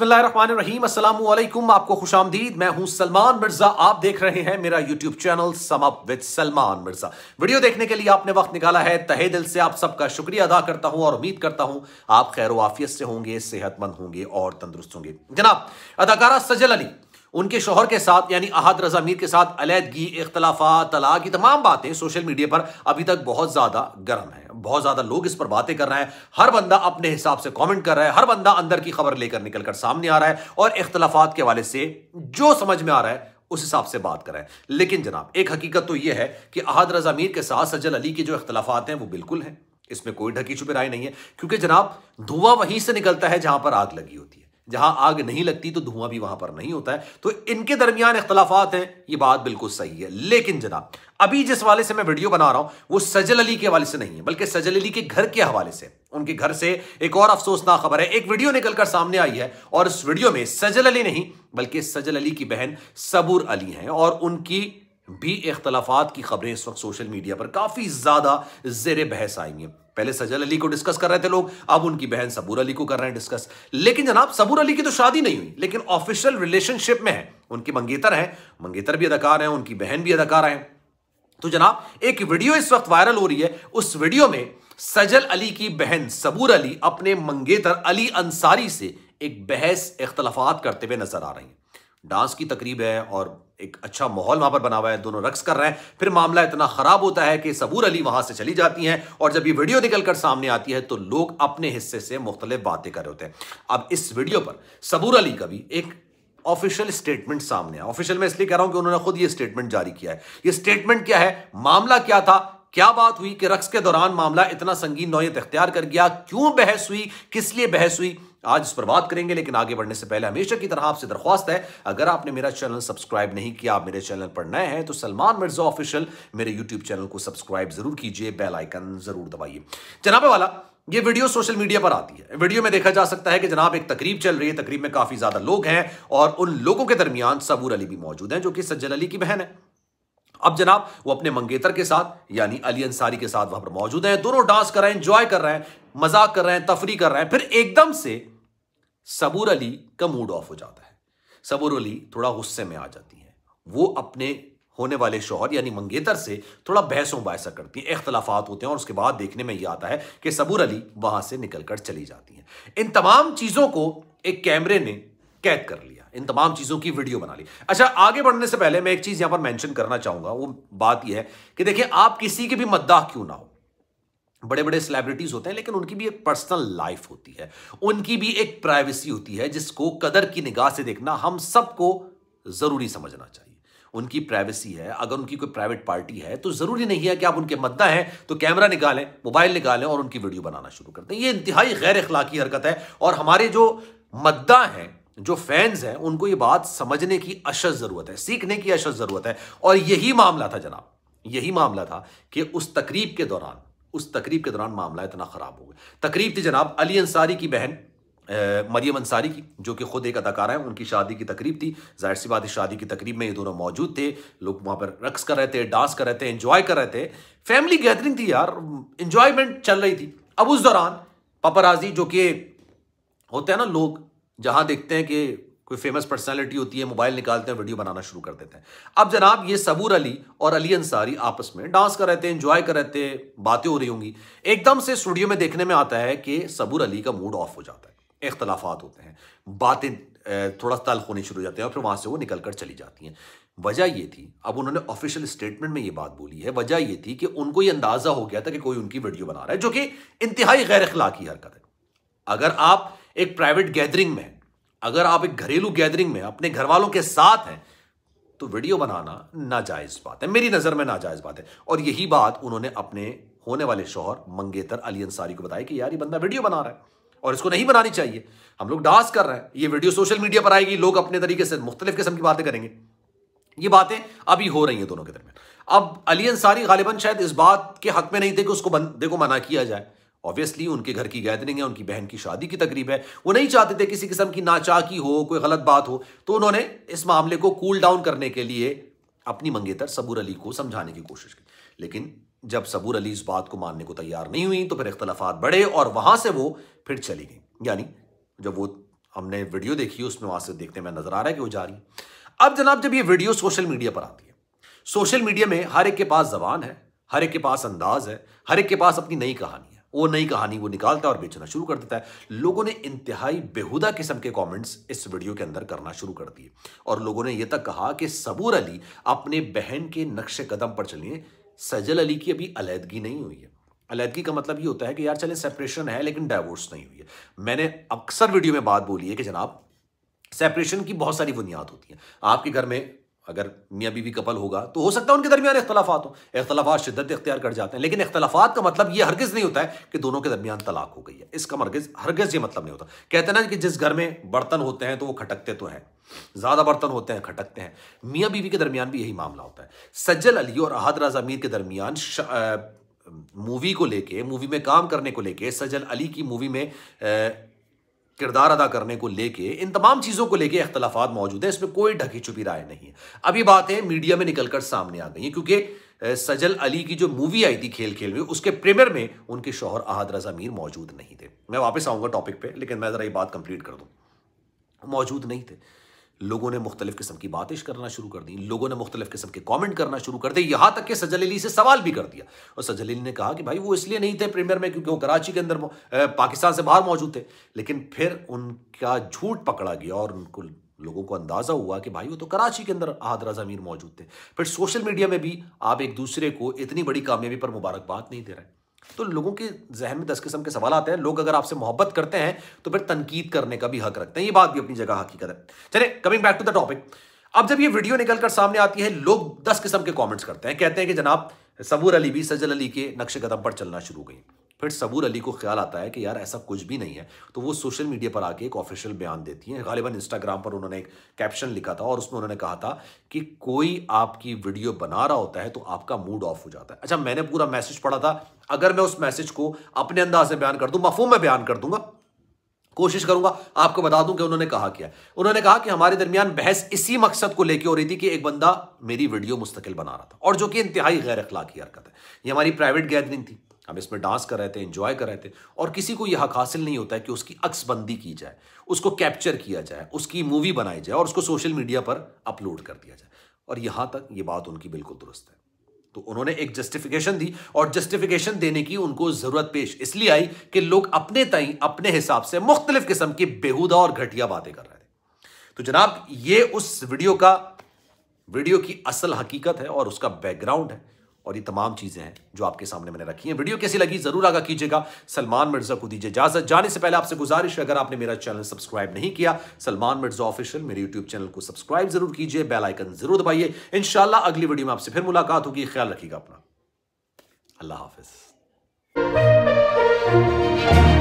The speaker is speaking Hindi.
बिस्मिल्लाम आपको खुश आमदीद मैं हूं सलमान मिर्जा आप देख रहे हैं मेरा YouTube channel sum up with Salman Mirza video देखने के लिए आपने वक्त निकाला है तहे दिल से आप सबका शुक्रिया अदा करता हूं और उम्मीद करता हूं आप खैर वाफियत से होंगे सेहतमंद होंगे और तंदुरुस्त होंगे जनाब अदाकारा सजल अली उनके शोहर के साथ यानी अहद रजा मीर के साथ अलीदगी इख्तलाफा तलाक ये तमाम बातें सोशल मीडिया पर अभी तक बहुत ज़्यादा गर्म है बहुत ज़्यादा लोग इस पर बातें कर रहे हैं हर बंदा अपने हिसाब से कमेंट कर रहा है हर बंदा अंदर की खबर लेकर निकल कर सामने आ रहा है और इख्तलाफात के हवाले से जो समझ में आ रहा है उस हिसाब से बात करें लेकिन जनाब एक हकीकत तो यह है कि अहद रजा मीर के साथ सज्जल अली के जो इख्तलाफात हैं वो बिल्कुल हैं इसमें कोई ढकी छुपे राय नहीं है क्योंकि जनाब धुआं वहीं से निकलता है जहां पर आग लगी होती है जहां आग नहीं लगती तो धुआं भी वहां पर नहीं होता है तो इनके दरमियान इख्तलाफात हैं ये बात बिल्कुल सही है लेकिन जनाब अभी जिस वाले से मैं वीडियो बना रहा हूं वो सजल अली के हवाले से नहीं है बल्कि सजल अली के घर के हवाले से उनके घर से एक और अफसोसनाक खबर है एक वीडियो निकलकर सामने आई है और उस वीडियो में सजल अली नहीं बल्कि सजल अली की बहन सबूर अली हैं और उनकी भी इख्तलाफात की खबरें इस वक्त सोशल मीडिया पर काफी ज्यादा जेर बहस आई हैं पहले सजल अली को डिस्कस कर रहे थे लोग अब उनकी बहन सबूर अली को कर रहे हैं डिस्कस लेकिन जनाब सबूर अली की तो शादी नहीं हुई लेकिन ऑफिशियल रिलेशनशिप में है उनकी मंगेतर है मंगेतर भी अदाकार हैं उनकी बहन भी अदाकार हैं तो जनाब एक वीडियो इस वक्त वायरल हो रही है उस वीडियो में सजल अली की बहन सबूर अली अपने मंगेतर अली अंसारी से एक बहस इख्तलाफात करते हुए नजर आ रही है डांस की तकरीब है और एक अच्छा माहौल वहां पर बना हुआ है दोनों रक्स कर रहे हैं फिर मामला इतना खराब होता है कि सबूर अली वहां से चली जाती हैं और जब ये वीडियो निकलकर सामने आती है तो लोग अपने हिस्से से मुख्तलिफ बातें कर रहे होते हैं अब इस वीडियो पर सबूर अली का भी एक ऑफिशियल स्टेटमेंट सामने आया ऑफिशियल मैं इसलिए कह रहा हूं कि उन्होंने खुद ये स्टेटमेंट जारी किया है ये स्टेटमेंट क्या है मामला क्या था क्या बात हुई कि रक्स के दौरान मामला इतना संगीन नौयत इख्तियार कर गया क्यों बहस हुई किस लिए बहस हुई आज इस पर बात करेंगे लेकिन आगे बढ़ने से पहले हमेशा की तरह आपसे दरख्वास्त है अगर आपने मेरा चैनल सब्सक्राइब नहीं किया आप मेरे चैनल पर नए हैं तो सलमान मिर्जा ऑफिशियल मेरे यूट्यूब चैनल को सब्सक्राइब जरूर कीजिए बेल आइकन जरूर दबाइए जनाबे वाला ये वीडियो सोशल मीडिया पर आती है वीडियो में देखा जा सकता है कि जनाब एक तकरीब चल रही है तकरीब में काफी ज्यादा लोग हैं और उन लोगों के दरमियान सबूर अली भी मौजूद हैं जो कि सज्जल अली की बहन है अब जनाब वो अपने मंगेतर के साथ यानी अली अंसारी के साथ वहां पर मौजूद हैं दोनों डांस कर रहे हैं एंजॉय कर रहे हैं मजाक कर रहे हैं तफरी कर रहे हैं फिर एकदम से सबूर अली का मूड ऑफ हो जाता है सबूर अली थोड़ा गुस्से में आ जाती है वो अपने होने वाले शोहर यानी मंगेतर से थोड़ा बहसों बहसा करती हैं इख्तलाफात होते हैं और उसके बाद देखने में ये आता है कि सबूर अली वहां से निकलकर चली जाती हैं इन तमाम चीज़ों को एक कैमरे ने कैद कर लिया इन तमाम चीज़ों की वीडियो बना ली अच्छा आगे बढ़ने से पहले मैं एक चीज़ यहां पर मैंशन करना चाहूंगा वो बात यह है कि देखिए आप किसी के भी मद्दाह क्यों ना हो बड़े बड़े सेलिब्रिटीज होते हैं लेकिन उनकी भी एक पर्सनल लाइफ होती है उनकी भी एक प्राइवेसी होती है जिसको कदर की निगाह से देखना हम सबको जरूरी समझना चाहिए उनकी प्राइवेसी है अगर उनकी कोई प्राइवेट पार्टी है तो जरूरी नहीं है कि आप उनके मद्दा हैं तो कैमरा निकालें मोबाइल निकालें और उनकी वीडियो बनाना शुरू कर दें ये इंतहाई गैर अखलाकी हरकत है और हमारे जो मद्दा हैं जो फैंस हैं उनको ये बात समझने की अशद ज़रूरत है सीखने की अशद ज़रूरत है और यही मामला था जनाब यही मामला था कि उस तकरीब के दौरान उस तकरीब के दौरान मामला इतना ख़राब हो गया तकरीब थी जनाब अली अंसारी की बहन मरियम अंसारी की जो कि खुद एक अदाकारा है उनकी शादी की तकरीब थी जाहिर सी बात है शादी की तकरीब में ये दोनों मौजूद थे लोग वहाँ पर रक्स कर रहे थे डांस कर रहे थे इन्जॉय कर रहे थे फैमिली गैदरिंग थी यार इन्जॉयमेंट चल रही थी अब उस दौरान पपराजी जो कि होते हैं ना लोग जहाँ देखते हैं कि कोई फेमस पर्सनालिटी होती है मोबाइल निकालते हैं वीडियो बनाना शुरू कर देते हैं अब जनाब ये सबूर अली और अली अंसारी आपस में डांस कर रहे थे इंजॉय कर रहे थे बातें हो रही होंगी एकदम से स्टूडियो में देखने में आता है कि सबूर अली का मूड ऑफ हो जाता है इख्तलाफात होते हैं बातें थोड़ा तल्ख होने शुरू हो जाते हैं और फिर वहां से वो निकल कर चली जाती हैं वजह ये थी अब उन्होंने ऑफिशियल स्टेटमेंट में ये बात बोली है वजह ये थी कि उनको ये अंदाजा हो गया था कि कोई उनकी वीडियो बना रहा है जो कि इंतहाई गैर अखलाकी हरकत है अगर आप एक प्राइवेट गैदरिंग में अगर आप एक घरेलू गैदरिंग में अपने घर वालों के साथ हैं तो वीडियो बनाना नाजायज बात है मेरी नजर में नाजायज बात है और यही बात उन्होंने अपने होने वाले शोहर मंगेतर अली अंसारी को बताया कि यार ये बंदा वीडियो बना रहा है और इसको नहीं बनानी चाहिए हम लोग डांस कर रहे हैं ये वीडियो सोशल मीडिया पर आएगी लोग अपने तरीके से मुख्तलिफ किस्म की बातें करेंगे ये बातें अभी हो रही हैं दोनों के दरमियान अब अली अंसारी गालिबन शायद इस बात के हक में नहीं थे कि उसको बंदे देखो मना किया जाए ऑब्वियसली उनके घर की गैदरिंग है उनकी बहन की शादी की तकरीब है वो नहीं चाहते थे किसी किस्म की नाचाकी हो कोई गलत बात हो तो उन्होंने इस मामले को कूल डाउन करने के लिए अपनी मंगेतर सबूर अली को समझाने की कोशिश की लेकिन जब सबूर अली इस बात को मानने को तैयार नहीं हुई तो फिर इख्तलाफात बढ़े और वहां से वो फिर चली गई यानी जब वो हमने वीडियो देखी उसमें वहां से देखते में नजर आ रहा है कि वो जा रही है अब जनाब जब ये वीडियो सोशल मीडिया पर आती है सोशल मीडिया में हर एक के पास जबान है हर एक के पास अंदाज है हर एक के पास अपनी नई कहानी है वो नई कहानी वो निकालता है और बेचना शुरू कर देता है लोगों ने इंतहाई बेहुदा किस्म के कमेंट्स इस वीडियो के अंदर करना शुरू कर दिए और लोगों ने यह तक कहा कि सबूर अली अपने बहन के नक्शे कदम पर चलिए सजल अली की अभी अलीहदगी नहीं हुई है अलीहदगी का मतलब ये होता है कि यार चले सेपरेशन है लेकिन डाइवोर्स नहीं हुई है मैंने अक्सर वीडियो में बात बोली है कि जनाब सेपरेशन की बहुत सारी बुनियाद होती है आपके घर में अगर मियाँ बीवी कपल होगा तो हो सकता है उनके दरमियान अख्तलाफा हो अख्तलाफा शिद्दत इख्तियार कर जाते हैं लेकिन अख्तलाफा का मतलब ये हरगिज़ नहीं होता है कि दोनों के दरमियान तलाक हो गई है इसका मरगज़ हरगिज़ ये मतलब नहीं होता कहते ना कि जिस घर में बर्तन होते हैं तो वो खटकते तो हैं ज़्यादा बर्तन होते हैं खटकते हैं मियाँ बीवी के दरमियान भी यही मामला होता है सज्जल अली और अहद राजा मीर के दरमियान मूवी को लेके मूवी में काम करने को लेके सजल अली की मूवी में किरदार अदा करने को लेके इन तमाम चीज़ों को लेके अख्तलाफा मौजूद है इसमें कोई ढकी छुपी राय नहीं है अभी बात है मीडिया में निकलकर सामने आ गई है क्योंकि सजल अली की जो मूवी आई थी खेल खेल में उसके प्रेमियर में उनके शोहर अहद रजा मीर मौजूद नहीं थे मैं वापस आऊँगा टॉपिक पर लेकिन मैं ज़रा ये बात कंप्लीट कर दूँ मौजूद नहीं थे लोगों ने मुख्तलिफ किस्म की बातें करना शुरू कर दी लोगों ने मुख्तलिफ किस्म के कॉमेंट करना शुरू कर दिए यहाँ तक कि सजल अली से सवाल भी कर दिया और सजल अली ने कहा कि भाई वो इसलिए नहीं थे प्रीमियर में क्योंकि वो कराची के अंदर पाकिस्तान से बाहर मौजूद थे लेकिन फिर उनका झूठ पकड़ा गया और उनको लोगों को अंदाजा हुआ कि भाई वो तो कराची के अंदर आदरा जमीर मौजूद थे फिर सोशल मीडिया में भी आप एक दूसरे को इतनी बड़ी कामयाबी पर मुबारकबाद नहीं दे रहे तो लोगों के जहन में दस किस्म के सवाल आते हैं लोग अगर आपसे मोहब्बत करते हैं तो फिर तनकीद करने का भी हक रखते हैं ये बात भी अपनी जगह हकीकत है चले coming back to the topic अब जब ये वीडियो निकलकर सामने आती है लोग दस किस्म के कॉमेंट्स करते हैं कहते हैं कि जनाब सबूर अली भी सजल अली के नक्श कदम पर चलना शुरू हुई फिर सबूर अली को ख्याल आता है कि यार ऐसा कुछ भी नहीं है तो वो सोशल मीडिया पर आके एक ऑफिशियल बयान देती हैं गालिबा इंस्टाग्राम पर उन्होंने एक कैप्शन लिखा था और उसमें उन्होंने कहा था कि कोई आपकी वीडियो बना रहा होता है तो आपका मूड ऑफ हो जाता है अच्छा मैंने पूरा मैसेज पढ़ा था अगर मैं उस मैसेज को अपने अंदाज से बयान कर दूँ मफूम में बयान कर दूंगा कोशिश करूंगा आपको बता दूं कि उन्होंने कहा क्या उन्होंने कहा कि हमारे दरमियान बहस इसी मकसद को लेकर हो रही थी कि एक बंदा मेरी वीडियो मुस्तकिल बना रहा था और जो कि इंतहाई गैर अखलाकी हरकत है ये हमारी प्राइवेट गैदरिंग थी हम इसमें डांस कर रहे थे इंजॉय कर रहे थे और किसी को यह हक हासिल नहीं होता है कि उसकी अक्सबंदी की जाए उसको कैप्चर किया जाए उसकी मूवी बनाई जाए और उसको सोशल मीडिया पर अपलोड कर दिया जाए और यहाँ तक ये बात उनकी बिल्कुल दुरुस्त है तो उन्होंने एक जस्टिफिकेशन दी और जस्टिफिकेशन देने की उनको जरूरत पेश इसलिए आई कि लोग अपने तय अपने हिसाब से मुख्तलिफ किस्म की बेहूदा और घटिया बातें कर रहे थे तो जनाब ये उस वीडियो का वीडियो की असल हकीकत है और उसका बैकग्राउंड है और ये तमाम चीज़ें हैं जो आपके सामने मैंने रखी हैं वीडियो कैसी लगी ज़रूर आगा कीजिएगा सलमान मिर्ज़ा को दीजिए इजाज़त जाने से पहले आपसे गुजारिश है अगर आपने मेरा चैनल सब्सक्राइब नहीं किया सलमान मिर्ज़ा ऑफिशियल मेरे यूट्यूब चैनल को सब्सक्राइब जरूर कीजिए बेल आइकन जरूर दबाइए इन अगली वीडियो में आपसे फिर मुलाकात होगी ख्याल रखिएगा अपना अल्लाह हाफिज़